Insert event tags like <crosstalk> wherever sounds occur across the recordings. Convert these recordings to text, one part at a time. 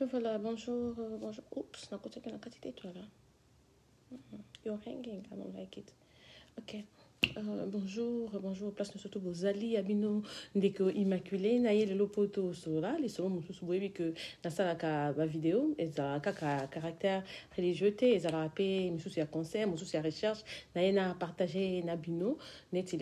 Oh, voilà, bonjour, euh, bonjour. Oops, not going to get it. You are hanging, I don't like it. Okay. Euh, bonjour, bonjour, place surtout vos ali abino ndeko immaculé na ye lelo poto osola que mosusu boyebi ke vidéo, bavideo a un caractère religieux et ezalaka mpe misusu à concert mosusu à recherche na partagé Nabino, partage na bino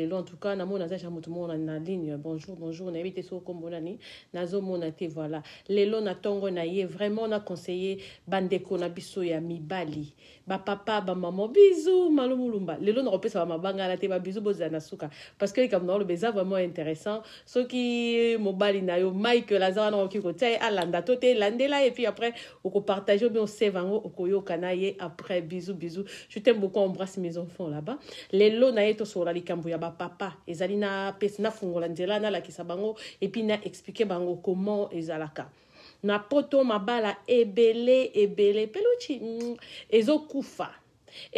neti en tout cas Namo, aza ja moto na ligne bonjour bonjour nayebi te soko kombo Nazo, nazomona te voilà lelo na ntongo na ye vraiment conseillé, bandeko na biso ya mibali maman bamama bizu malumulumba lelo ma banga, na te biso bozala na suka parce que likambo na oloba eza vraiment intéressant soki mobali na yo michael aza wana okoki kotia ye alanda to te elandela ye epuis après okopartage obi oseve yango okoyokana ye après bisu bisu je taime beaucoup embrasse mes enfants là-bas lelo na ye tosokola likambo ya bapapa ezali napesi nafungola nzela nalakisa bango epuis na explike bango comment ezalaka na poto mabala ebele ebele peluchi mm, ezokufa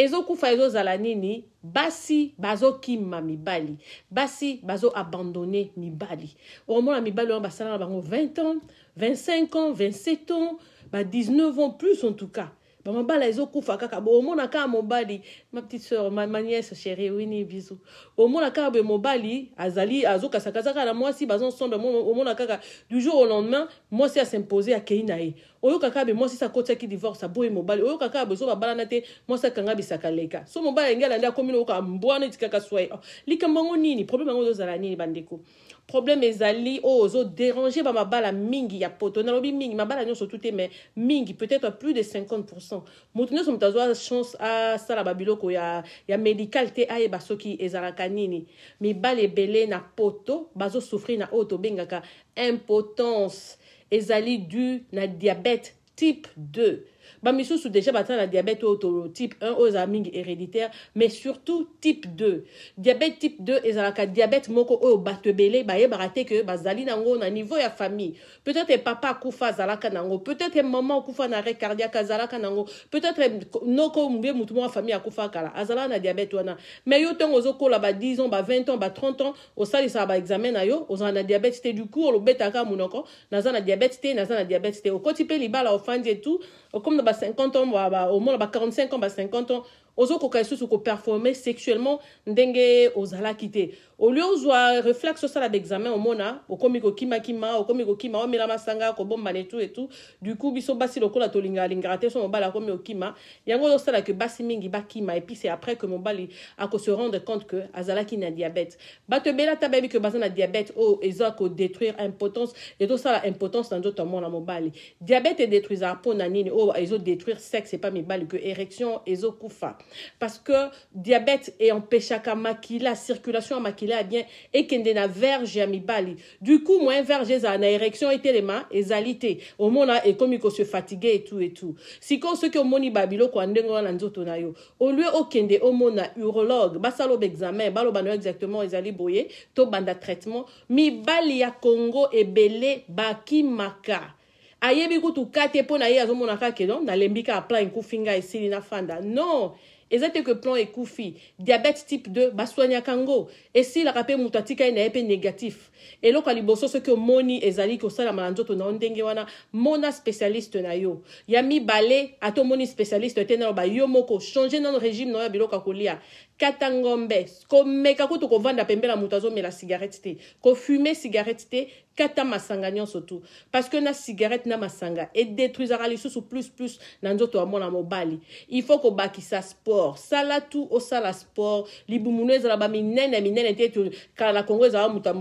ezokufa ezozala nini basi bazokima mibali basi bazoabandone mibali okomona mibali wana basala na bango 20 ans 25 ans 27 ans ba 19 ans plus en tout cas bamabala ezokufa kaka bo omona kaka mobali ma petite sœur ma, ma nièce chérie wini bisu omona kaka boye mobali azali azokasakasa kaka na mwasi baza ensemble omona kaka du jour au lendemain mwasi asimpose akei na ye oyoka kaka be mwasi sakotiaki divorce aboye mobali oyoka kaka bezo babalana te mwasi akanga bisaka leka so mobali yange alandi akomi loyoka mbwana etikaka swaye oh, likambo yango nini problème yango ezozala nini bandeko problème ezali oyo oh, ozodérange bamabala mingi ya poto lobi mingi mabala nyonso tute mais mingi peut-être plus de 50 pourcent moto nyonso moto azwa chance asala babiloko ya, ya médical te ayeba soki ezalaka nini mibale ebele na poto bazosouffrir na oyo tobengaka impotence ezali du na diabète type 2 misusu deja batana na diabete oyo tolotype 1 aux ezala mingi héréditaire mais surtout type 2 diabète type 2 ezalaka diabète moko o bato ebele bayebaka te que bazali nango na niveau ya famille peut-être papa koufa zalaka nango peut-être maman koufa na re cardiaque zalaka nango peut-être noko mbé motu mo famille koufa kala azala na diabète wana mais yo ntongo ozokola ba 10 ans ba 20 ans ba 30 ans osalisaka examen na yo ozala na diabète c'était du coup olobetaka monoko naza na c'était te naza na diabete te okoti mpe libala et tout okomona ba 50 ans bah, bah, moins ba 45 ans 50 ans ozokoka lisusu performé sexuellement ndenge aux quitté. olie ozwa réflexe osala baexamen omona okomi kokimakima okomi kokima omela masanga kobombana etu etu du coup biso basi lokola tolingalingaka te so mobali akomi kokima yango ozosala ke basi mingi bakima epui c'est après que mobali akose rendre compte ke azalaki na diabète bato ebele ata bayebi ke baza na diabète oyo eza kodétruire impotence etosala impotence na nzoto ya mwana mobali diabète edétruisaka mpona nini oyo ezodétruire sexe epa mibali ke érection ezokufa parce que diabète eempeshaka makila circulation ya makila abien ekende na verge ya mibali du coup moyen verge ezala na érection etelema ezali te omona ekomi kose fatigue etu etu sikoyo soki omoni babiloko ya ndenge wana na nzoto na yo olieu okende omona urologue basala oba examen baloba na yo exactement ezali boye tobanda traitement mibali ya congo ebele bakimaka ayebi kutu ka te mpo na ye azomona kake don nalembi kaka plan ekufi ngai esili nafanda non eza te ke plan ekufi diabete type 2 baswaniaka yango esilaka mpe moto atikali e na ye mpe négatif eloko ya liboso soki omoni ezali kosalama na nzoto na yo ndenge wana mona spécialiste na yo ya mibale ata omoni spécialiste te na loba yo moko change nano régime na yo ya biloko ya kolia kata ngombe komeka kutu kovanda pembela moto azomela cigarette te kofume cigarette te kata masanga nyonso tu parce que na cigarette na masanga edétruisaka lisusu plus plus na nzoto ya mwana mobali il faut kobakisa sport sala tu osala sport libumuno ezala baminene minene te kala na kongo ezala moto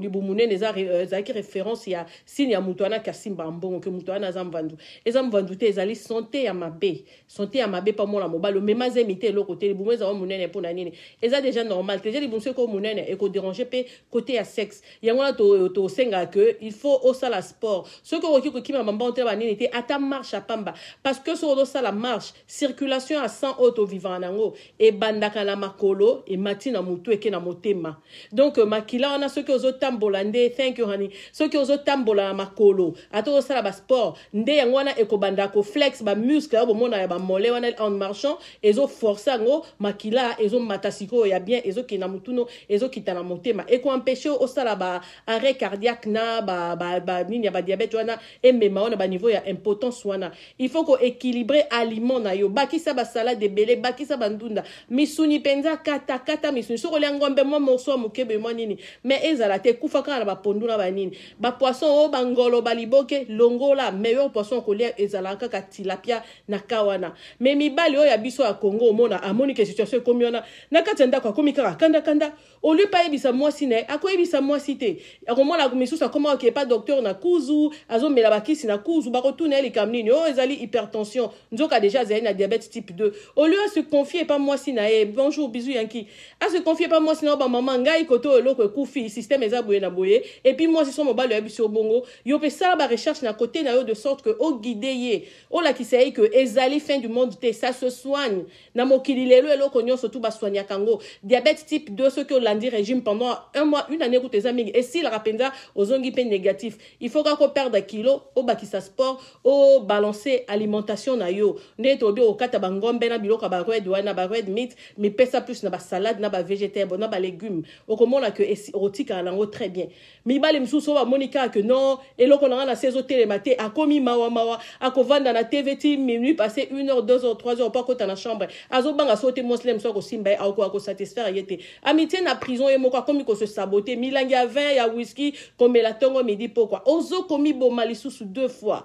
libumunene euh, ezalaki référence ya sine ya moto wana kasimba mbongo ke moto wana aza mvandu eza mvandu te ezali sante ya mabe sante ya mabe mpa mwana mobali omema zemi te eloko te libumu ezala monene mpona na nini eza déjà normal que j'ai et monene ekoderange pas côté à sexe autre côté singa que il faut au osala sport ce qui m'a kokima bambongo à banini à ta marche à pamba parce que sur ça la marche circulation à à sang vivant tovivaka et bandaka la makolo et na et eke na motema donc euh, makila ce que ozotambola nde thank you hani à ozotambola à makolo et qu'on basport nde flex bas muscle au moment oyo bomona ya bamole wana en marchant et à à makila ezomata sikoyo ya bien ezokenda motuna ezokita na motema ekoampeshe osala baarret cardiaque na banini ya badiabete wana emema wana baniveau ya impotence wana il faut koéquilibre aliment na yo bakisa basalade ebele bakisa bandunda misuni mpenza katakata misuni soki olia ngombe mwa morso ya mokebe mwa nini me ezala te kufa kaka na bapondu na banini bapoisson oyo oh, bangolo baliboke longola meilleur poisson ya kolia ezalaka kaka tilapia na ka wana me mibali oyo ya biso ya congo omona amoni ke situation ekomi wana nakatenda kwa ya ndako akomi kaka kandakanda olie mpe ayebisa mwasi na ye akoyebisa mwasi te akomona misusu akoma oke epa docteur na kuzu azomela bakisi na kuzu bakotuna ye likambo nini oh, ezali hypertension nzoka deja azali na diabete type 2 lieu ase se confier pas na ye bonjour bisou yanki ase confie epa mwasi na yo oh, bamama ngai kote e eloko ekufi systeme eza boye na boye Epi mwasi so mobali oyebi so bongo yo mpe sala recherche na kote na yo de sorte que o oh la olakisa ye oh, ke ezali fin du monde te ça se soigne na mokili lelo eloko nyonso tu baswaniaka kango diabète type 2 ont lundi régime pendant un mois une année tes et si s'il rapenda aux ongi pe négatif il faut kilos au kilo sa sport au balancer alimentation na yo au toyebi ben bangombe na biloko ya bared wana mit meat pesa plus na salade na bavégétable na légumes au que okomona ke à l'ango très bien mi les oyo soba Monica que non et la saison nanga à se ezotelema mawa mawa mawamawa akovanda na tv ti minuit passé 1 heure 2 heures 3 pas pas dans la chambre azobanga so sauter moslem so aussi mba ye akosatisfaire ye te amitié na prison ye moko akómi kosesabote milangi ya vin ya wiski komela ntongo midi pokwa ozokomiboma lisusu deux fois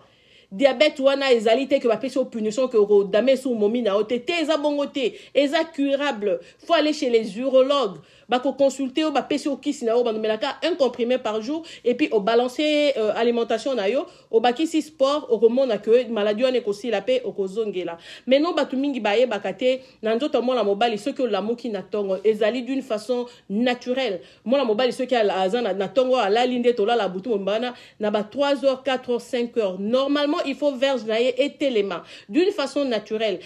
diabete wana ezali te ke bapesi yo punition ke okodame esi omomi na yo te te eza bongo te eza curable faut aller chez les urologues bako consulter au bapesi okisi na yo numelaka un comprimé par jour et puis au balancer euh, alimentation na yo si sport okomona ke la wana ekosila mpe okozongela maintenant bato mingi baye te na nzoto mola mobali soki qui na euh, ils ezali d'une façon naturelle mwana mobali soki aza na la linde tola la butu mbana, na ba 3 heures quatre heures 5 heures normalement il faut verge na et etelema d'une façon naturelle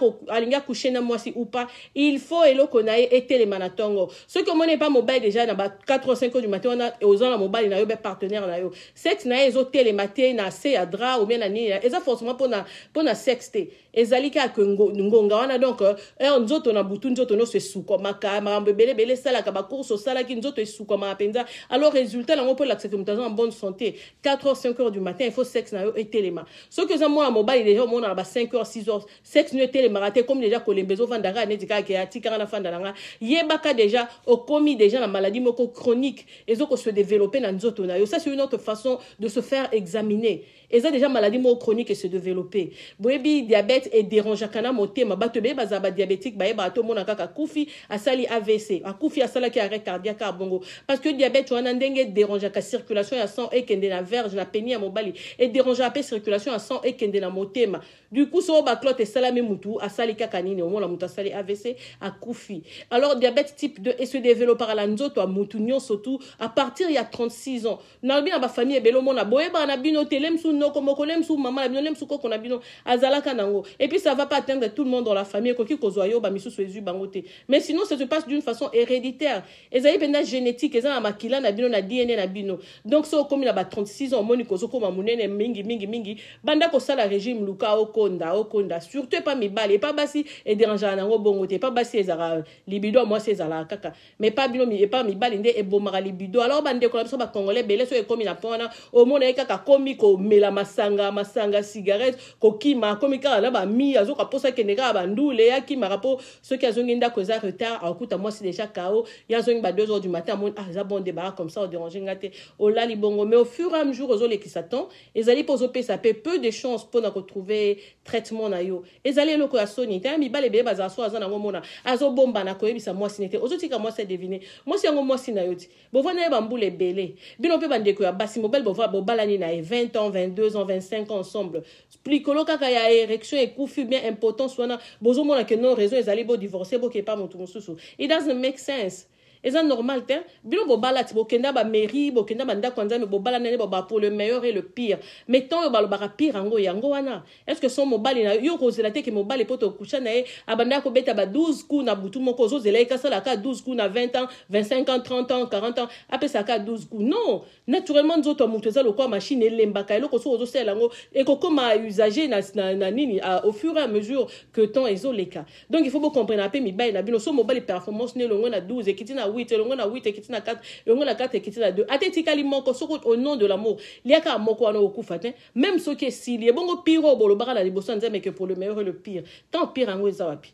au alinga coucher na si ou pas il faut eloko qu'on ye etelema na tongo. soki omoni epa mobali déjà na ba 4 ou 5 du matin wana e oza na mobali na yo be partenaire na yo sexe na ye ezotelema te na se ya dra ou bien na nini eza forcément mpona mpona sexe te ezali kaka ngonga wana donc eur eh, nzoto na butu nzoto nyonso esukwamaka makambo ebele ebele esalaka bacourse osalaki nzoto esukwamaka mpenza alors résultat nango mpo elakisaka moto aza na bonne santé 4 heures 5 heures du matin il faut sexe na yo etelema soki oza mwana mobali déjà omonana ba 5 heures 6 heures sexe nio etelemaka te comme déjà kolemba ezovandaka neti kaka ke atikanga na fanda na nga yebaka déjà okomi déjà la maladie moko chronique se développer na nzoto na yo ça c'est une autre façon de se faire examiner eza déjà maladie moko chronique et se développer boyebi diabète et dérangeaka na motema bato ebele bazala badiabétique bayebaka tomona kaka kufi, asali avc A kufi akufi asalaki arrêt cardiaque abongo parce que diabète wana ndenge ka circulation ya sang kende na verge na peni ya mobali edérangeaka mpe circulation ya sang kende na motema du coup soo baclote salami mutu asali kaka nini omona mutu asali avc kufi. alors diabète type 2 et se développement la nzoto ya mutu surtout à partir il y a 36 ans na famille na bafamille ebele omona boyebaka na bino tele mosusu noko moko kolem mosusu mama na bino le mosusu koko na bino azalaka nango et puis ça va pas atteindre tout le monde dans la famille ekoki ba yo bamisusu ezwi bango mais sinon ça se passe d'une façon héréditaire ezali mpenza génétique eza a makila na bino na dna na bino donc so il na ba 36 ans moni omoni kozokoma monene mingi mingi mingi banda ko sala régime luka okonda okonda surtout bal, mibale pas basi e dérange nango bongo te Pas basi ezara, libido moi c'est la kaka mais pas bien mepa bino mi balinde et bomara libido alors bandeko na biso bacongolais bele soki ekómi na mpona omona e kaka akómi komela masanga masanga cigarette kokima akómi kaka na bami azoka mposa akende kaka ki ye akimaka ce soki azongi ndako eza retard a moi mwasi déjà kao ya azongi ba 2 h du matin mon ah za bon debara comme ça odérange nga te olali bongo mais au fur et à mesure ozolekisa temps ezali posopé ça mpe peu de chance na retrouver traitement na yo ezali eloko ya soni te mibali ebele bazala so aza na mona azobombana koyebisa mwasi ne te ozotika moi, c'est mwasi moi c'est yango mwasi na yo ti bova na ye bambula ebele bino mpe bandeko ya basi mobali beau balani na et 20 ans 22 ans 25 ans ensemble likolo ka ya érection et ekufi bien impotence wana bozomona ke non raison ezali mon bokepa mon mosusu it doesn't make sense eza normal te bino bobala ti bokenda bamairie bokenda bandako ya nzambe bobala ndenge baba pour le meilleur et le pire me ntan oyo balobaka pire yango yango wana est ce que so mobali na yo kozela te ke mobali mpo tokusha na ye abandaka kobeta ba 12 coup na butu moko ozozela ye kasalaka 12 coup na 20 ans 25 ans 30 ans 40 ans apesaka 12 coup non naturellement nzoto ya moto eza lokola machine elembaka eloko soki ozosalela yango ekokoma usage na, na, na nini a, au fur et à mesure que temps ezoleka donc il faut bocomprendre ape mibali na bino so mobali performance ne elongo na 12 ekiti na 8 elongo na 8 ekiti na 4 elongo na 4 ekiti na 2 ata etikali moko soki au nom de l'amour lia kaka moko wana okufa te même soki esili ebongo pire oyo bolobaka na liboso ya nzambe ke pour le meilleur et le pire tant pire yango eza wapi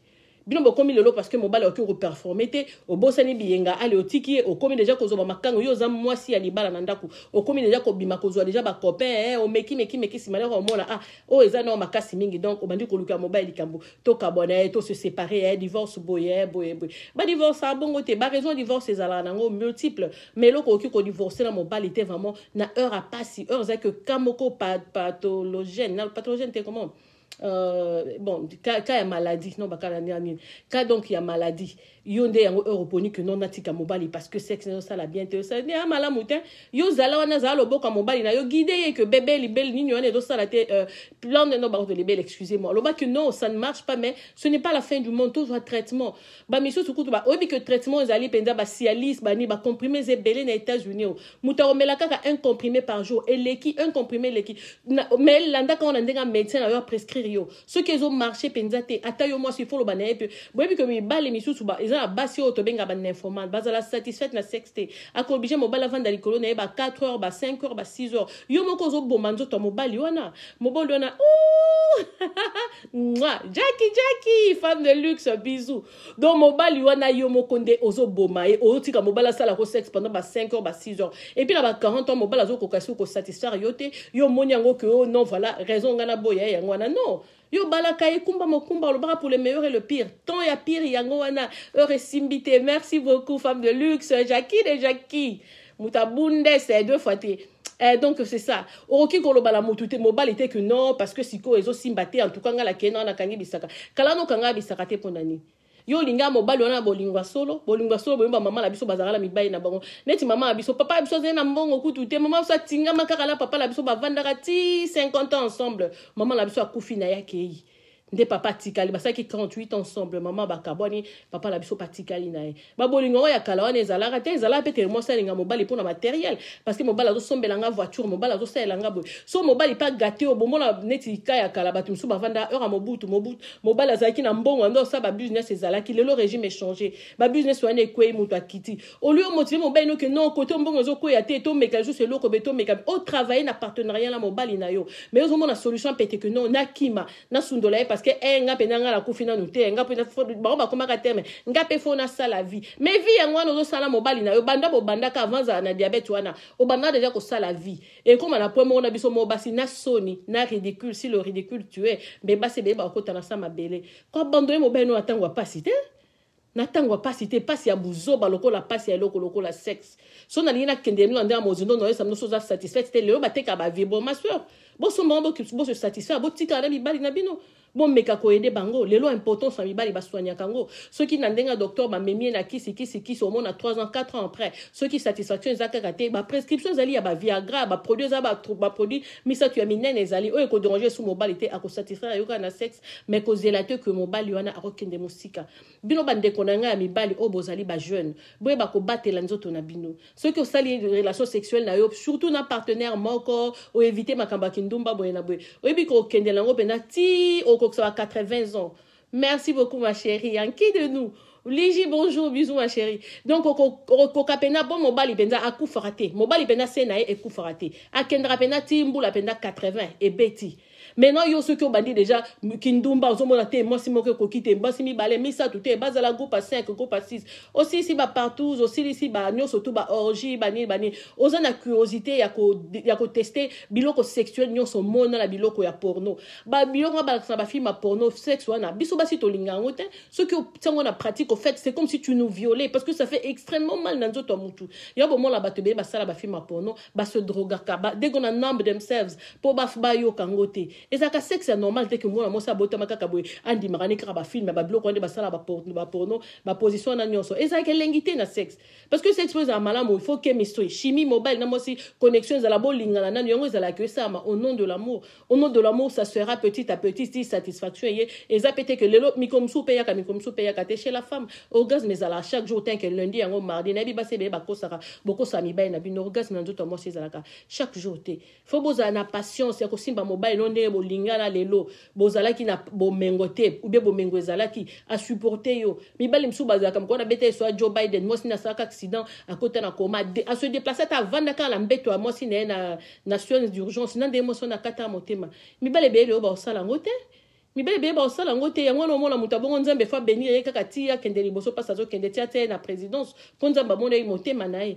bino komi lelo parce que mobali aoki koperforme te obosani biyenga ale otiki ye okomi deja kozwa makango yo oza mwasi ya libala na ndako okomi deja kobima kozwa deja copain eh, au meki meki nsima ko omona ah o oh, eza nao makasi mingi donc obandi koluka mobali likambo tokabwana ye eh, to se séparer eh, divorce boye eh, boye boye badivorce abongo ah, te raison divorce ezalaka nango multiple mais eloko ko kodivorce na mobali était vraiment na heure à pas si heure que kamoko pathologique na patologène te comment euh, bon, quand il y a maladie, non, pas quand il y a maladie, yonde yango heure ke non natika mobali parce que sexe ezosala bien te osala ya malamu te yozala wana azala loboka mobali na yo guide ye ke bebe libele nini wana ezosala te plan no bakoto libele excusez-moi que non ça ne marche pas mais ce n'est pas la fin du monde tozwa traitement bamisusu kutu oyebi ke traitement ezali mpenza basialise bani comprimés eza ebele na états-unis o moto akomela kaka un comprimé par jour eleki un comprimé eleki me elandaka wana ndenge médecin na yo aprescrire yo soki ezomarche mpenza te ata yo mwasi ifo loba na ye mpe boyebi ke mibale misusu eza na basi oyo tobengaka baninformante la satisfaite na sexe te bije mobali avanda likolo na ye ba 4 heures ba 5 heures ba 6 heures yo moko ozobomba nzoto ya mobali wana mobali <laughs> moi jackie jackie femme de luxe bisou don mobali wana yo moko nde ozoboma ye ozotika mobali sala sexe pendant ba 5 heures ba 6 heures puis na ba 40 ans mobali azokoka si okosatisfaire yo te yo omoni yango ke oh non voilà raison gana na boya yango non yo balaka kumba mokumba bras pour le meilleur et le pire Tant ya pire yango wana heure et merci beaucoup femme de luxe jackie de jackie moto c'est deux fois Eh, donc c'est ça Oroki ko na te était que non parce que sikoyo ezo simbaté en tout cas nga la keye na bisaka kala no kanga bisaka te yo olinga mobali wana bolingwa solo bolingwa solo boyemba mama na biso bazalaka na mibali na bango neti mama na biso papa na biso azali na mbongo kutu te mama biso atingama kaka na papa na biso bavandaka ti 50 ans ensemble mama na biso akufi na ye akei De bah, bah, papa atikali basalaki 38 ensemble mama Bakaboni, papa na biso mpo atikali na ye babolingo ngo ya kala wana ezalaka te ezalaka mpe telemo asalelanga mobali mpona materiel parceke mobali azosombelanga voiture mobali azosalelanga bo so mobali mpe agate oyo bomona neti ka ya kala bato mosusu bavanda heure ya mobutu mobutu za ki na mbongo bah, business osa babusiness ezalaki lelo régime est changé ba business wana ekwei moto akiti motiver motive mobali noke non kote mbongo ya te tomeka ko beto meka au otravaille na partenariat la mobali na yo mais mona solution pete que non nakima na sundola parce que e eh, nga mpe na nga nakufi nanu te nga mpe bango bakómaka terme nga mpe fo nasala vie mais vie yango wana ozosala mobali na yo banda bobandaka avant zala na diabete wana obandaka deja kosala vie ekóma na point moko na biso mo basi na soni na ridicule si le ridicule tue mbe basi ebeye bakokota na sa mabele koabandone mobali no na ntango ya mpasi te na ntango ya pasi te pasi ya buzoba lokola pasi ya eloko lokola sexe so nalingi nakende mino nde ya mozindo noyesa mino so oza satisfaite te lelo bateka bavibro ma soeur bosombango bosatisfaire botikala na mibali na bino bomeka koyede bango lelo importance ya mibali baswaniaka kango soki na ndenge ya docteur qui na kisikisikisi omona 3 ans 4 ans après soki satisfaction eza kaka ba prescription zali ya baviagra baproduit eza baproduit misato ya minene ezali danger sous su mobali te akosatisfaire yo kaka na sexe mai la te que mobali wana akokende mosika bino bandeko konanga ya mibali o bozali ba ko batela nzoto na bino soki osali relation sexuelle na yo surtout na partenaire moko o éviter makamba kindumba boye na boye ko kokendela yango pena ti oko faut que 80 ans. Merci beaucoup, ma chérie. En qui de nous? Ligi bonjour bisous ma chérie donc au mpena bon mobali coup faraté. te mobali mpenza c'est na coup faraté. te pena mpena timbou la mpenza 80 Betty maintenant yo on dit déjà kindumba ozomona te mwasi moko ekoki mi mwasi mibale misato te bazala groupe a 5 groupe a 6 osilisi surtout ba banyonso ba baorgie ba aux oza la curiosité ya tester biloko sexuel son mona na biloko ya porno babiloko ba sa ba film ma porno sexe na biso basi tolinga yango te soki on a pratique fait c'est comme si tu nous violais parce que ça fait extrêmement mal mutu yo ya la ba bomona ba sala ba film ma porno bah, se ba droga ka ba ndenge na numbe themselves ba ba bah, yo kangote ezalaka sexe ya normal te ke mwana mwasi abotama kaka boye andimaka ne kaka bafilme ba wana nde basala baporno baposition wana nyonso ezalaka elengi l'engité na sexe parce que sexe mpo ezala malamu il faut chemistry chimie mobile na mwasi connexion ezala bolingana nano yango ça esalama au nom de l'amour au nom de l'amour ça sera petit à petit si satisfaction eye eza pe te ke lelo mikomosu mpe mi comme sou, eyaka kate chez la femme orgasme ezala chaque jour tant que lundi yango mardi nayebi basi boko, sa, mi ba, na bino orgasme na nzoto ya mwasi ezalaka chaque jour te faut bozala na patience ya aussi mobali mobile non te bolingana lelo bozalaki na bomengo te ubie bomengo ezalaki asupporte yo mibali mosusu bazalaka mokona beta ye so ajoe biden mwasi nasalaka accident akota na koma aso déplace ata avanda kaka na mbeto ya mwasi na ye na nations d'urgence na ndenge mwasi wana akata motema mibali ebeyeli oyo baosala yango te mibale beye baosala yango te yango wana omona moto abongo nzambe fa benir ye kaka ti akende liboso mpasi azokende ti atya ye na présidence mpo nzambe amona ye motema na ye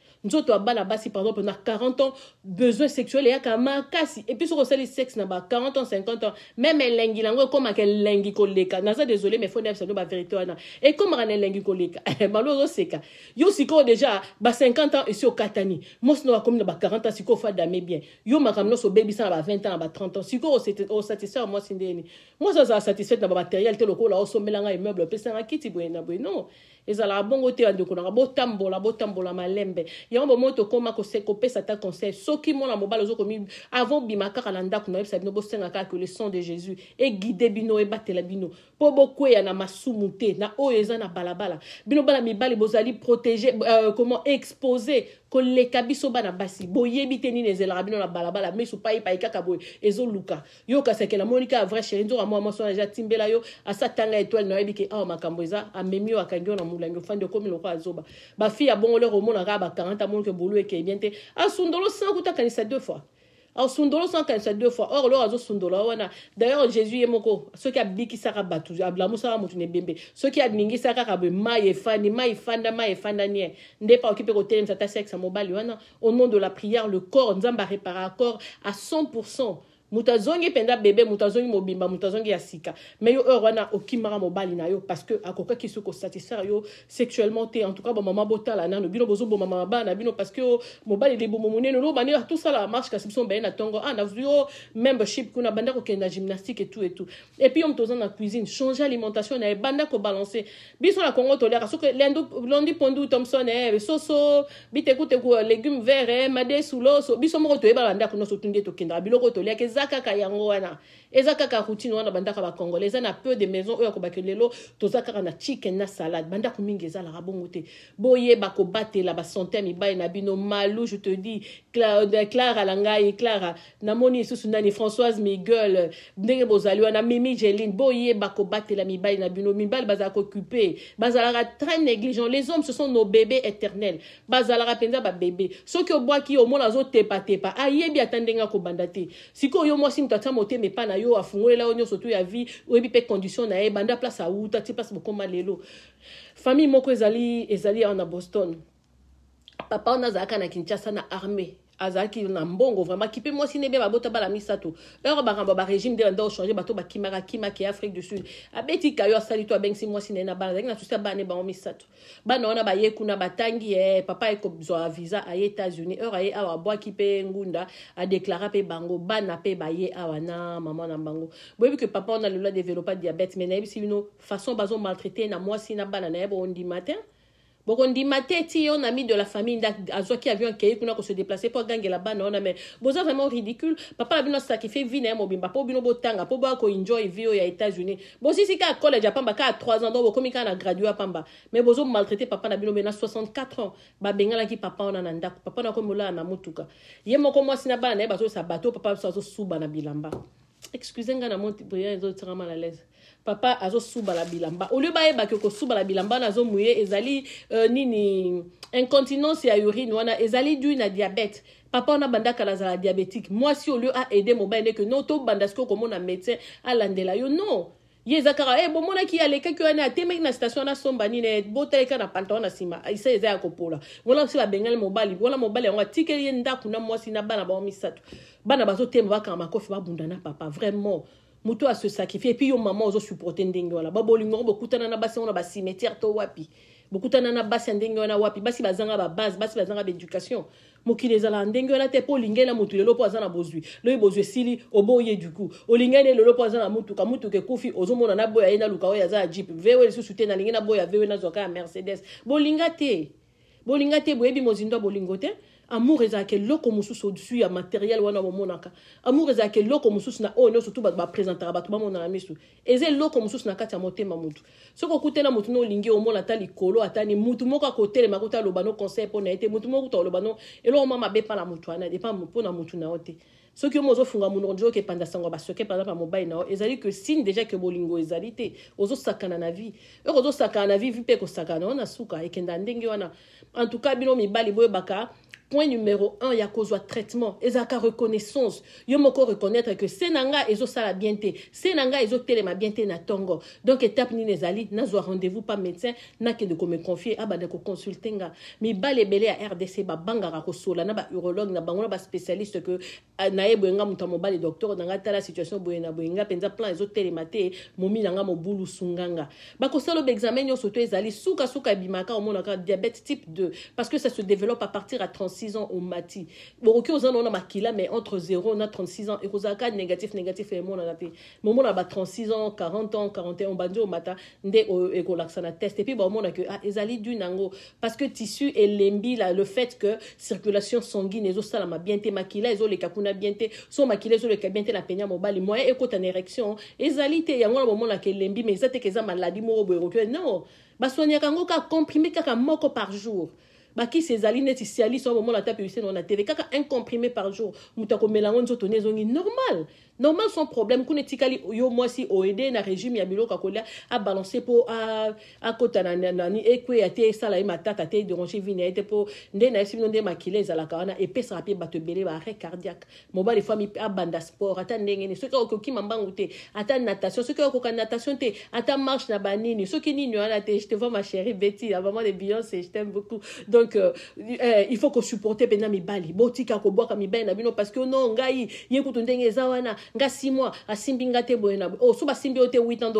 nzoto abana basi par exemple na 40 ans besoin sexuel eyaka makasi epui soki osali sexe na ba 40 ans 50 ans meme elengi nango ekómaka elengi koleka naza désolé mais fo nayebisa bino bavérité wana ekómaka na elengi koleka <laughs> eh, malo ozoseka yo sikoyo déjà ba 50 ans esi okatani mosi na bakomi na ba 40 ans sikoyo fadame bien yo makambo nyonso obebisa na ba 20 ans na ba 30 ans sikoyo osatisfaire mwasi ndeni mwasi azala satisfaite na bamateriel te lokola osombelanga immeuble opesanga kiti boye na boye non ezalaka bongo te bandekolanga botambola botambola malembe yango bomoi tokóma kopesa ta conseil soki mwana mobali ozokomi avant bima kaka na ndako na yebisa bino bosenga kaka ke le sang de jésus egide bino ebatela bino mpo na masumu te na oyo eza na balabala bino bana mibali bozali euh, comment exposer koleka biso bana basi boyebi te nini ezelaka bino na balabala miso payipayi kaka boye ezoluka yokasekela moni ka vrai chéri nzoka mwa mwasi wana eza atimbela yo asa tanga etoile na oyebi ke awa makambo eza amemi yo akangi yo na molangi ofandi okomi lokola azoba bafille abongo lero omona kaka bakaranta monike bolu ekeye bien te asundolo sankuta kanisa deux fois sundolo san kanisa deux fois or loko azosundola ah wana d'ailleurs jésus ye moko soki abikisaka bato abulamusaka motu na ebembe soki aningisaka kaka boye mai efandi mai efanda mai efanda nie nde pa oki mpe kotelemisa ta sexe ya mobali wana au nom de la prière le corps nzambe aréparaka corps à 100 pourcent moto azongi mpenza bebe moto azongi mobimba moto azongi ya sika me yo heure wana okimaka mobali na yo parce que akokaki soki kosatisfaire yo sexuellement te en tout cas bamama botala nano bino bozobomama mabala na bino parce que yo mobali libomo monene oloba nde tosala marche kasi biso baye na ntongo ah nazwi yo membership kuna banda kokende na gymnastique etout etout et puis yo moto oza na cuisine change alimentation na ye banda kobalanse biso na kongo toliaka soki londi pondu thomson e soso bitekuteku euh, légume vert e eh, madesu loso biso moko toyebaka ndako nyonso tunde tokendaka biloko toliaka eza eza kaka yango wana eza kaka routine wana bandaka ya bacongolais eza na peu de maison oyo akobake lelo toza kaka na chicken na salade bandako mingi ezalaka bongo te boyeba kobatela basante ya mibali na bino malu je te dis clara na ngai clara namoni lisusu nani françoise miguel ndenge bozali wana mimi jeline boyeba mi mibali na bino mibali bazalaka occupe bazalaka très négligent les hommes ce sont nos bébés éternels bazalaka mpenza babebe soki obwaki omona azotepatepa ayebi ata ndenge akobanda te sikoyo yo mwasi moto atia motema epa na yo afungoleli yo nyonso to ya vie oyebi mpe condition na ye banda place awuta ti place bokóma lelo famille moko ezali ezali awa na boston papa wana azalaka na kinshasa na armée azalaki na mbongo vraiment kipe mwasi ne bia babota bala misato ero bakambo barégime nde banda ochange bato bakimaka kimaka ya afrique du sud abeti kayo asali to abengisi mwasi na ye na bana azalaki na susi abana ne bango misato bana wana baye kuna batangi ye eh, papa ekozwa visa aye états-unis ero aye awa abwaki mpe ngunda adeklara mpe bango bana mpe baye awa na mama na bango boyebi ke papa wana lelo adevelopa diabete mai nayebisi bino façon bazomaltraite na mwasi na bana na ye bondima te bokondima te ti yo na mi de la famille nda azwaki avion akei kuna kose déplace mpo agangela bana wana mai boza vraiment ridicule papa na bino asacrifie vi na ye mobimba mpo bino botanga mpo boya koenjoy vi oyo ya états-unis bosisi kaka college apamba kaka 3 ans donc bokomi kaka na gradue apamba mai bozomaltraite papa na bino mpe na 64 ans babengalaki papa wana na ndako papa na akomi olala na motuka ye moko mwasi na bana na ye bazoyesa bato papa biso azosuba na bilamba excuse nga na mo brian ezotikanga mal à l'aise papa azosubala bilamba au lieu bayebaki kosubala bilamba wana azomwi ye ezali uh, nini incontinence ya urine wana ezali dui na diabete papa wana abandaka nazala diabétique mwasi au lieu aide mobali ndeke no tobanda sikoyo komona médecin alandela yo non ye eza kaka e hey, bomonaki alekaki wana atemaki na station wana asomba nini eh, botaleka na pantalon na nsima ah, esa eza ya kopola wala se babengani mobali wala mobali yango atikeli ye ndako na mwasi na bana bango misato bana bazotema bakanga makofi babunda na papa vraiment moto à se sacrifier puis yo maman ozo supporter ba wana babolingo bokutana na basi basse bacimetière to wapi beaucoup na basi ya wapi basi bazanga babase basi bazanga baéducation Moki ezala ya ndenge wana te mpo la motu lelo mpo sili o bozwi loyi bozwi esili oboyi ye duku olingeli le lelo mpo mutu na mutuka mutuka ekufi ozomona na boya naluka luka aza ya jeep vewe na te na boya vewe na z'oka mercedes bolinga te bolinga te mozindo bolingote. amour ezalaka eloko mosusu odusu ya materiel wana bomonaka amour ezalaka eloko mosusu na oyo nyonso tu bato bapresentaka bato bamonana miso eza eloko mosusu na kati ya motema motu soki okutana motu na olingi omona ata likolo atani motu moko akotelema kuta aloba no conseil mpo na ye te motu moko kuta oloba no eloko ma mabe mpa na motu wana epa mpona motu na yo te soki yo mo ozofunga monoko nzoki okepanda sango basoke par exemple ya mobali na yo ezali ke signe déjà ke bolingo ezali te ozosakana na vie oko ozosakana na vie vi mpe ekosakana na yo na suka ekenda ndenge wana en tout cas bino mibali boyebaka point numéro 1 ya kozwa traitement ezalaka reconnaissance yo moko reconnaître ke se na ngai ezosala bien te se na ngai ezotelema bien te na ntongo donc étape nini ezali nazwa rendez-vous pa médecin nakende kome confie abanda ah, koconsulte nga mibali ebele ya rdc babangaka kosola na baurologue na bango na baspécialiste ke na ah, na boye nga moto ya mobali docteur na tala situation boye na boye nga mpenza plan ezotelema te momi na nga mobulu sunganga bakosala obe examen nyonso to ezali sukasuka ebimaka omonaka diabète type 2 parce que ça se développe à partir à 36 ans omati bokoki oza na ona makila mais entre 0 na 36 ans ekozalaka négatif négatif emonaka te momona ba 36 ans 40 ans 41 bandi omata nde ekolakisa na test epuis baomona ke ah, ezali du nango parce que tissu elembi le fait que circulation sanguine ezosalama bien te makila ezoleka kuna bien bien te so makila ezoleka bien te na peña ya mobali moyen ekota na érection ezali te yango moment laquelle lembi mais ezate te ke maladie maladi moko boye non basoignaka kango ka comprimer kaka moko par jour bah, qui bakisi ezali moment la oyo bomona ata on a tv kaka un comprimé par jour moto akomelango nzoto ne ezongi normal normal sans problème qu'on etikali yo si OED na régime ya biloko akolia a a a na nani ekweya eh, te esala ye eh, matata te edérange vi eh, na ye te mpo nde nayesi bino nde makila ezalaka wana epesaka mpe bato ebele arrêt cardiaque mobali fami abanda sport ata ndengene soki okokima mambangu té ata natation soki okoka natation te ata marche na banini soki ni la te je te vois ma chérie Betty avant moi de beyonce je t'aime beaucoup donc euh, eh, il faut kosuporte mpenza bali botika kobwaka mibali na bino parce que non ngai ye kutu ndenge eza wana nga si mois a nga te boena, na boye oh, so basimbi o te 8 ans nde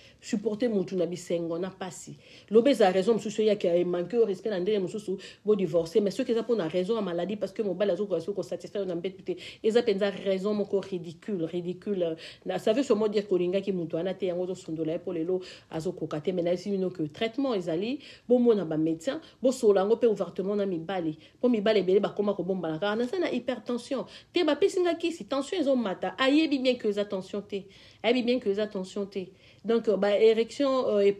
supporte motu na bisengo na mpasi lobi ezala raison mosusu eyaki emanke oyo respect na ndenge mosusu bodivorce mais soki eza mpona raison ya maladi parce que mobali azokoka soki kosatisfaire na mbetu te eza mpenza raison moko ridicule ridicule save somo dire kolingaki motu wana te yango ozosundola ye mpo lelo azokoka te mais nayesi bino ke traitement ezali bomona bamédecin bosola yango mpe ouvertement na mibali mpo mibali ebele bakóma kobombana kaka naza na hypertension te bapesi nga kisi tension ezomata ayebi bien ke eza tension te ayebi bien ke eza tension te donc bah érection e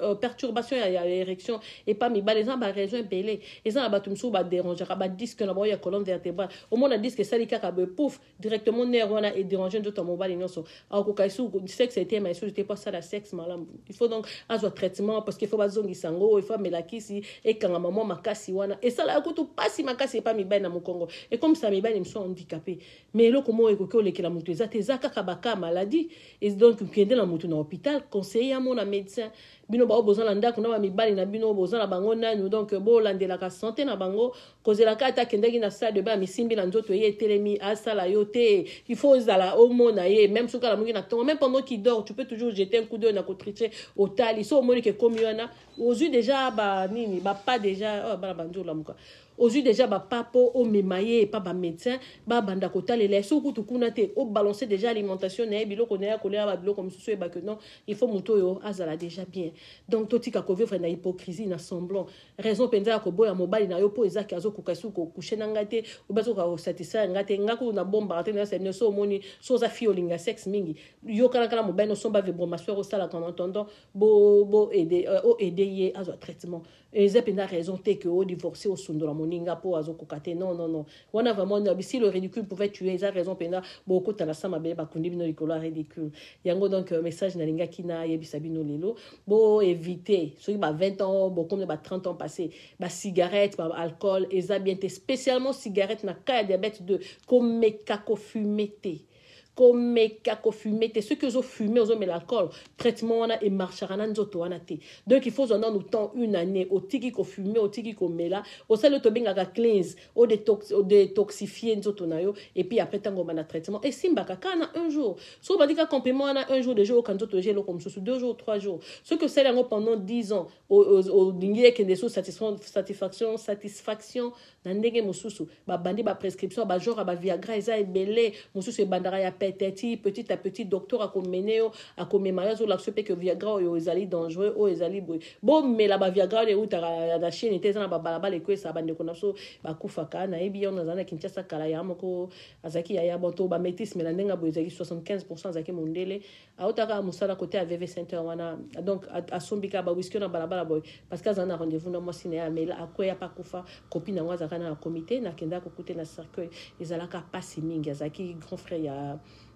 euh, perturbation il y a érection et pas epami bana bah na ça ebele eza na bato mosusu baderangeraka badiske na bango ya colonne vertébrale au ça les cas kaka pouf directement ner wana ederange nzoto ya mobali nyonso akokoka esuku sexe mais etema esusu pas ça la sexe madame il faut donc un traitement parce qu'il faut que ifo il yango ifo amela kisi ekangama mwa makasi wana esalaka kutu mpasi makasi mi mibali na mokongo ekomisa mibali sont handicapé mais eloko moko ekoki que la eza ça eza kaka maladie et donc okende la dans dans hôpital conseiller à mon médecin bino bao boza na ndako na bamibali na bino boza na bango nanu donc bolandelaka sante na bango kozelaka ata akendaki na sale de ba misimbi na nzoto ye etelemi asala yo te il faut ozala omona ye même soki alamongi na ntongo même pendant qui dort tu peux toujours jeter un coup d'oeil na kotriche otali so omoni ke ekomi wana ozwi déjà banini bapa déjà oh, bana banzolamuka oh, ozwi déjà bapapa omema ye epa bamédecin babanda kotalela soki kutu kuna te obalance déjà alimentation na ye biloko na ye akolela babiloko mosusu oyeba que non il faut moto oyo azala déjà bien donc totika kovivre na hypocrisie na semblant raison mpenza ya koboya mobali na yo mpo ezaki azokoka soki kokushe na nga te oyebi azokoka kosatisfaire ngai te ngai na nabombaka te nayasamine so omoni so oza fi olinga sexe mingi yokanaka na mobali nosomba vibromasseur osalaka en attendant boede euh, ye azwa traitement eza mpenza raison te ke odivorce osundola moninga mpo azokoka te non non non wana vraiment na bisi le ridicule pouvait tuer eza raison mpenza bokotana sa mabele bakundi bino likolo ya ridicule yango donc euh, message nalingaki nayebisa bino lelo boevite soki ba 20 ans bokomi ba 30 ans passé basigarette baalcool eza bien te spécialement cigarette na ka ya diabète 2 komeka kofume te comme komeka kofume te soki ozofume ozomela l'alcool. traitement wana emarchaka na nzoto wana te donc il faut ozwa nanu temps une année au au otiki kofume otiki komela osali oyo tobengaka cleanse odetoxifie nzoto na yo puis après ntango oba na traitement et kaka na un jour soki obandi kaka complément wana un jour de jour oyoka nzoto comme eloko mosusu deux jours trois jours soki osali yango pendant dix ans olingi ekende so satisfaction satisfaction na ndenge mosusu babandi baprescription bagenre baviagra eza ebele mosusu ebandaka ya peteti petit a petit docteur akomene yo akomema yo azolakisa mpe ke viagra oyo ezali dangereux oyo ezali boye bomela baviagra oyo eutaka na chine te eza na babalabala ekwesa bandeko na biso bakufaka nayebi yango nazali na kinshasa kala ya moko azalaki yaya bon to bamétisme na ndenge boye ezalaki 75 azalaki mondele aotaka mosala kote ya vv center wana donc asombi kaka bawiski na balabala boye parce que azali na rendez-vous na mwasi na ye amela akweya mpe akufa kopi na yango azaka azalaka na na comité nakendaka kokutana cercueil ezalaka mpasi mingi azalaki grand frère ya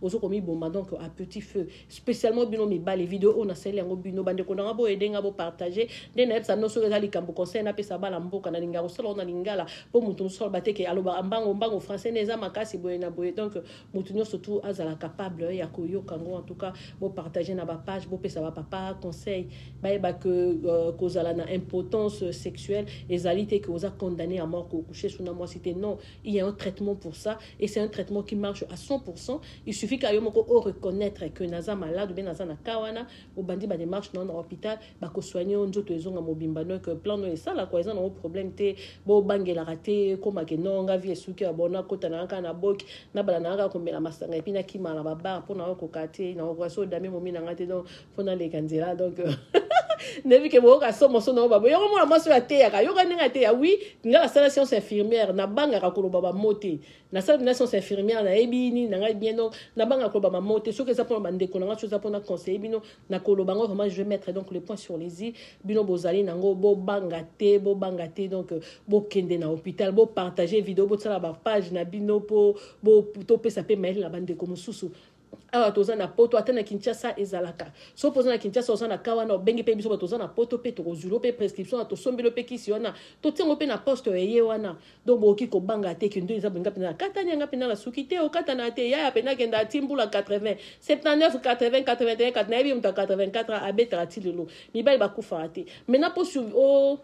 aux projet bon donc à petit feu spécialement bino mibale bande oyo nasaleli yango bino bandeko abo partagé bopartage nde nayebisa bino soki eza likambo conseil napesa bala mboka nalinga kosala on na lingala mpo motu mosusu en teke en mbango au français nde eza makasi boye na boye donc mouton surtout à azala capable ya yo kango en tout cas vous partager na page ça à papa conseil que cause à na impotence sexuelle et zalité que vous a condamné à mort kokouche suna moi moitié non il y a un traitement pour ça et c'est un traitement qui marche à 100% il suffit qu'à yomoko o reconnaître que naza malade ou bien naza na kawana ou bandi ba démarche non na hôpital ba ko soigner on nzoto ezonga mobimba donc plan no esala quoi eza nango problème te bobangelaka te komake nonga vie esuki abona kota na kaka na boki nabala na kaka komela masanga epi nakimala babar mpo na okoka te na okoka so odame momi na nga te donc mpo naleka nzela donc <laughs> nayebi ke boyoka so moso nango babo yango ya mwasi oyo ateyaka yoka ndenge ateya wi nga basala science infirmière banga ka bamo baba nasalaki na science infirmière nayebi nini na ngai bien donc nabangaka koloba bamo te soki eza bande bandeko na ngai ça pour mpona conseiller bino na koloba bango vraiment je vais mettre donc le point sur les i bino bozali nango bobanga te banga te donc euh, bo kende na hôpital partager vidéo bo bo sur la page na bino mpo mais la bande na bandeko mosusu awa toza na poto ata na kinshasa ezalaka soki oza na kinshasa oza na ka wana obengi mpe biso bato toza na poto mpe tokozwilo mpe prescription wana tosombelo mpe kisi wana totiango mpe na poste eye wana donc bokoki kobanga te kindo eza bolinga mpena katani yanga mpena na suki te okatana te yaya mpena akenda ati mbula 80 79 80 81 nayebi moto ya 84 abetaka ti lelo mibali bakufaka te maintenant mpo oh,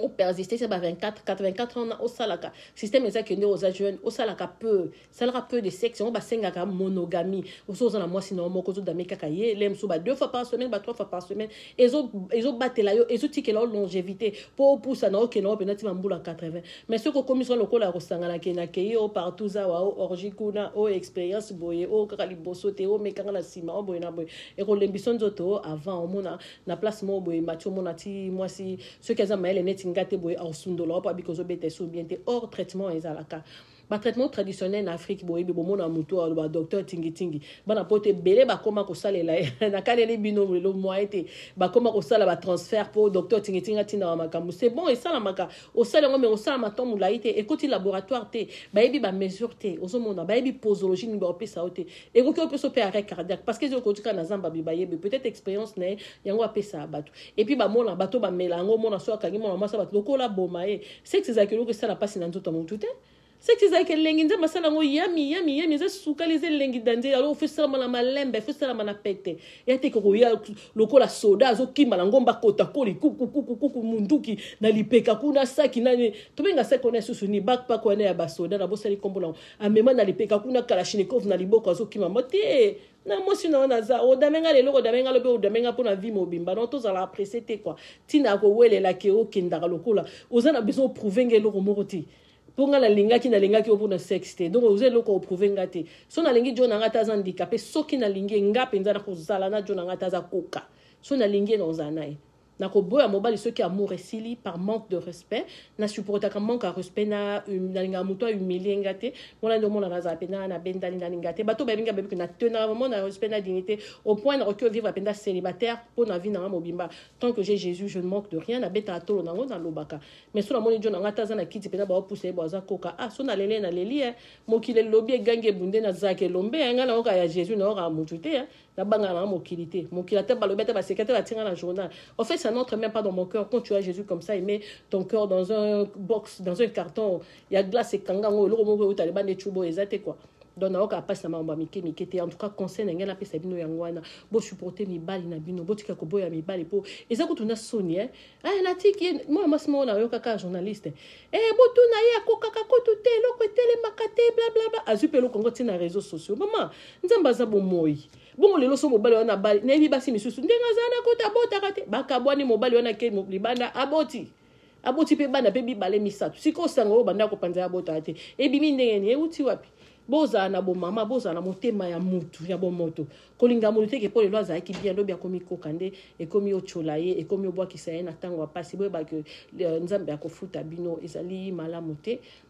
operziste c'est ba 24 84 ans au salaka système eza kende jeunes au salaka peu salaka peu de sexe yango basengaka monogamie oso oza na mwasi na mon cousin ozodame kaka ye le sous ba deux fois par semaine ba trois fois par semaine ils ils ont ont ils yo ezotikela leur longévité mpo opusa na okende yo mpenza ntima mbula 80 mais ceux que lokola ya kosangana ke na keye o partout za wa o kuna o expérience boyé o kaka au te omekanga na nsima o boye na boye ekolembisa nzoto avant mona na place moko boye mati si ti mwasi soki aza mayele net singa te boye aosundola opo abi kozobeta so bien te or traitement ezalaka ba traitement traditionnel Afrique, afrike boyebi bomona motu ba docteur tingitingi bana koma ko sale la, <laughs> na kale le bino ba koma ko sala ba transfert pour docteur tingitingi atindaka makambo c'est bon et esalamaka sale ngome me osala maton l'a été, ekoti laboratoire te ba mesure te ozomona bayebi posologie ça baopesa et ko ekoki opesa mpe arrêt cardiaque parce que ezi okoti kaka na zamba bi bayebi peut-être expérience na ye yango apesa bato epuis bamona bato ba melango mona so akangi mwana mwasi bato lokola que ye sexe ezalaki eloko esala mpasi na nzoto ya motu te seke ezalaki elengi nzambe asala yango yami yami yami eza sukali eza elengi na nzela alo ofosalama na malembe fosalama na pete ya te kokoya lokola soda azokima na ngomba kota koli kukukukuku munduki na lipeka kuna saki nani tobenga saki wana susu ni bakpak wana ya basoda na bosali nkombo nango amema na lipeka kuna kalashnikov na liboko azokima mo te na mwasi na wana aza odamenga lelo odamenga lobe odamenga mpona vi mobimba non tozala apresse te kua ntina akowelelaki okendaka lokola oza na besoin oprouve nge eloko moko te mpo ngai nalingaki nalingaki o mpona sexe te donc oza eloko oprouve nga te so nalingi jo na ngai ta aza ndika mpe soki nalingi ye nga mpenza na kozala na jo na ngai ta aza koka so nalingi ye na kozala na ye n'a nakoboya mobali soki amour esili par manque de respect n'a nasupportaka manque ya respect na nalingaa moto ahumilie nga te wana nde omona nazala na nabendani nalinga te bato bayebi nga na tenaka vraiment na respect na dignité au point nakoki ovivre mpenza célibataire mpo na vie nanga mobimba tant que j'ai jésus je ne manque de rien nabetaka tolo nango nalobaka mais so namoni jo nanga ta aza na kiti mpenza baopusa ye bo aza koka ah so naleli naleli hein. e mokili elobi egangi ebunde nazalaka elombe hein. nga nango kaya jésus nango kaya motu te hein mokili te mokila te balobe te baseka te batienga la journal en fait ça n'entre même pas dans mon cœur quand tu vois Jésus comme ça il met ton cœur dans un box dans un carton il y a glace ekangango eloko moko euta leba nde tubo eza te quoi donc naoka apasi na makambo ya mike mike te en tout cas conseil na ngai napesa bino yango wana bosupporte mibali na bino botika koboya mibali mpo eza kutuna soni e eh. ah, natiki ye moi mwasi moko nayo kaka journaliste e eh, botuna ye akokaka kutu te eloko etelemaka te blablabla azwi mpe eloko yango ntina réseaux sociaux mama nzambe aza bomoi bongo lelo so mobali wana abali nayebi basi misusu ndenge aza na kota abotaka te bakabwani mobali wana ke libanda aboti aboti mpe bana mpe mibale misato sikoyo sanga oyo banda kopanza abotaka te ebimi ndenge ni euti wapi bozala na bomama bozala na motema ya mutu ya bomoto kolinga moto teke mpo lelo azalaki bien lobi akomi koka nde ekomi otyola ye ekomi obwakisa ye na ntango ya mpasi boyebake eh, nzambe akofuta bino ezali malamu te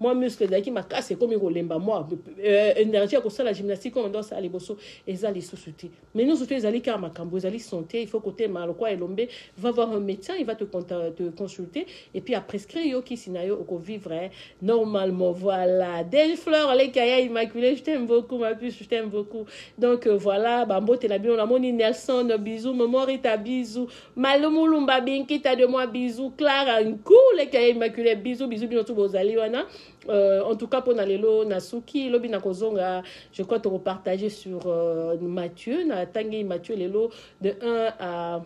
mwa muscle ezalaki makasi ekomi kolemba mwa euh, énergie ya kosala gymnastique oyo ndo asala liboso eza lisusu te mais nyonso te ezali kaka makambo ezali santé il faut kotelema lokwa elombe va voir un médecin il va te, te consulter et puis aprescrire yo kisi na yo okovivre normalement voilà del fleur lekaya immaculé je t'aime beaucoup ma puce je t'aime beaucoup donc euh, voilà bambotela bino namoni nelson bisou momorita bisou malomulumba binkita de moi bisou clara nku lekaya immaculé bisou bisou bino tu bozali wana Euh, en tout cas pour Nalelo, nasuki Lobi na kozonga je crois repartager sur euh, mathieu natangi mathieu lelo de 1 à,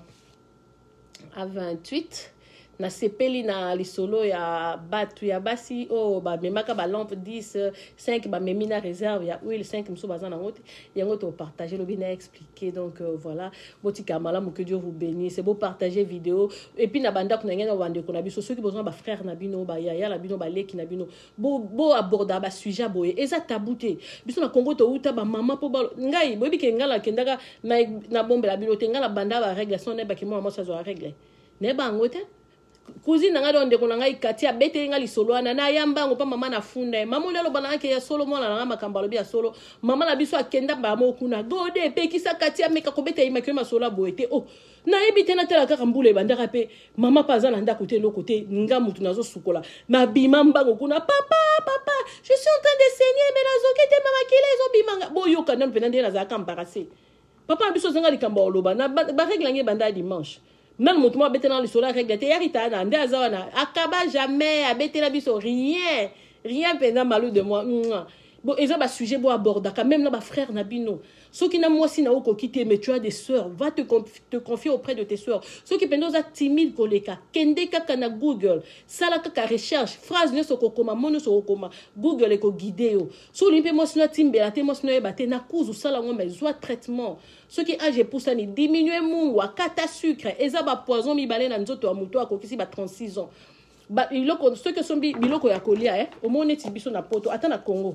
à 28 nasepeli na lisolo ya batu ya basi oyo bamemaka balampe 10 5 bamemi na réserve ya huile 5 mosusu baza nango te yango topartage lobi na expliqué donc euh, voilà botika malamu que dieu vous bénisse bopartage video epuis na bandako na ngai na bandeko na biso soki bozwa bafrère na bino bayaya na bino baleki na bino boaborda bo basujet boye eza tabu te biso na congo touta bamama mpo ngai boyebi ke ngai nakendaka nabombela bino te ngai na banda barègle soki nayebake mwana mwasi azwa règle nayeba yango te cousine nanga don ndeko na ngai kati abeteli nga lisolo wana naya mbango mpa mama na funda ye mama oni aloba na nga ke ya solo mwana na nga makambo alobi ya solo mama na biso akenda bamo kuna gode epekisa kati ameka kobeta yimakio masolo aboye te o oh, nayebi te natala kaka mbula ebandaka mpe mama mpe aza na ndako te eloko te nga motu nazosukola nabima mbango kuna papa papa je suis en train de saigner me nazoki te mamakila ezobimanga boyoka nano mpena nde nazalaka embarase papa na biso azanga likambo oloba na baregle yango ebanda ya dimanche nani motu mo abetela lisolo aregrete yaki tala na nde aza wana akaba jamais abetela biso rien rien mpenza malu de moi bon bah, sujet bon bo abordaka même na bah, frère na bino soki na si na okoki quitté mais tu as des sœurs va te, te confier auprès de tes sœurs soki mpenza oza timide koleka kende kaka na google sala kaka recherche phrase nyonso okokoma mo nyonso okokoma google ekoguide yo so olingi mpe timbe la atimbela te mwasi no oyeba te na ça osala yango mais ezwa traitement soki ni diminuer diminue mungwa kata sucre bah, poison mi mibale na nzoto ya moto akokisi ba 36 ans biloko soki bi biloko ya kolia eh omoni neti biso na poto ata na congo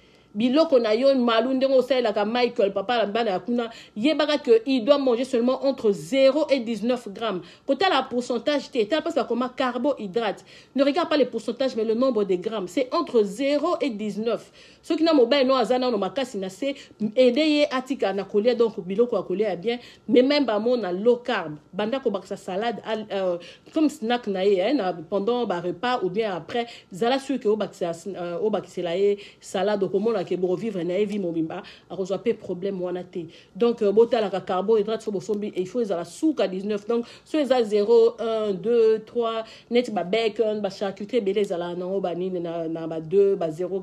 biloko na yo malu ndenge osalelaka michael papa na bana ya kuna yebaka ke il doit manger seulement entre 0 et 19 grammes la pourcentage te tala mpasi bakoma carbohydrate ne regarde pas le pourcentage mais le nombre de grammes c'est entre 0 et 19 soki na mobali no azana no makasi na se ede ye atika na kolia donc biloko ya kolia ya bien mais même bamona low carb banda baksa salade euh, comme snack na ye eh, na, pendant bah, repas ou bien après zala sur ke obakisela ye salade okomona basalaka bokovivre na ye vi a akozwa mpe problème wana te donc euh, botalaka carbohydrate so bosombi il faut ezala à 19 donc so avez 0 1 2 3 net babacon bacon, ebele charcuterie, nango banini na ba 2 ba 0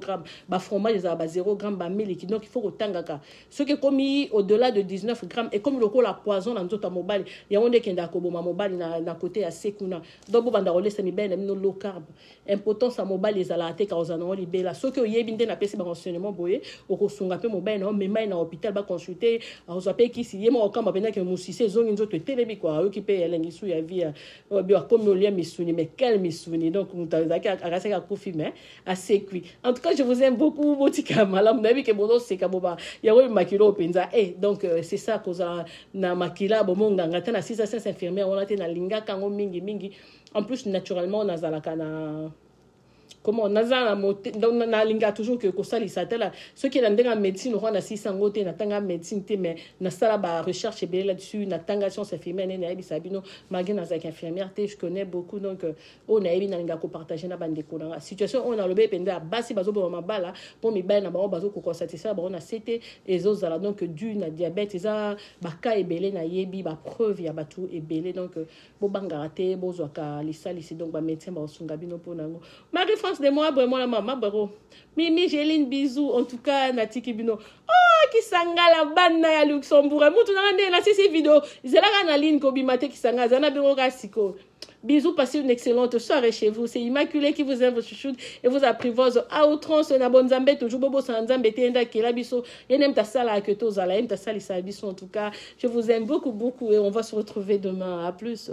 ba fromage, ezalaka ba 0 ba bamiliki donc il faut kotangaka que komi au-delà de 19 et comme le lokola poison na il ya a yango nde ekendaka koboma mobali na, na kote ya se kuna donc bobanda kolesa mibali na bino low carb importance ya mobali ezalaka te bela ce que soki na nde ba barenseignement mama boye okosunga mpe mobali na yo memai na hôpital baconsulte euh, ozwa mpe ekisi ye moko si mpenaki mosisi ezongi nzoto etelemi kua ayoki mpe elengi su ya vie bio akomi olia misuni mais quelle misuni donc moto azalaki akasaki akufi mais asekwi en tout cas je vous aime beaucoup botika malamu nayebi ke bozoseka boba y'a ebimakili oyo mpenza et eh, donc euh, c'est ça kozala euh, na makila bomonganga te na 6 infirmière linga te on mingi mingi en plus naturellement nazalaka na komo naza na mote donc nalinga toujours ke kosalisa te la qui na dans la médecine oko nasilisa yango te na tanga médecine te mais nasala recherche ebele là dessus natanga science infirmière nde sabino bino malgré nazalaki infirmière té je connais beaucoup donc euh, oh, na linga ko partager na bandeko nanga situation on oyo nalobi ependa ya basi bala pour mpo mibali na on a bango na zo ezozala donc du na diabète eza baka yebi ba preuve ya bato ebele donc ka te sali c'est donc ba baosunga bino mpo na yango marie france de moi, vraiment, la maman, baro. Mimi, Jeline bisous. En tout cas, Nati Bino Oh, sanga la bande ya Luxembourg. Moutou na ndé na sisi vidéo. Zelaka na ligne kobi qui Kisanga. Zana biro siko. Bisous, passez une excellente soirée chez vous. C'est immaculé qui vous aime, vos chouchous et vous apprivoise à outrance. Na bon zambé, toujours bobo sans zambé, qui kela biso. Yenem ta sala à à la même ta sala en tout cas. Je vous aime beaucoup, beaucoup et on va se retrouver demain. À plus.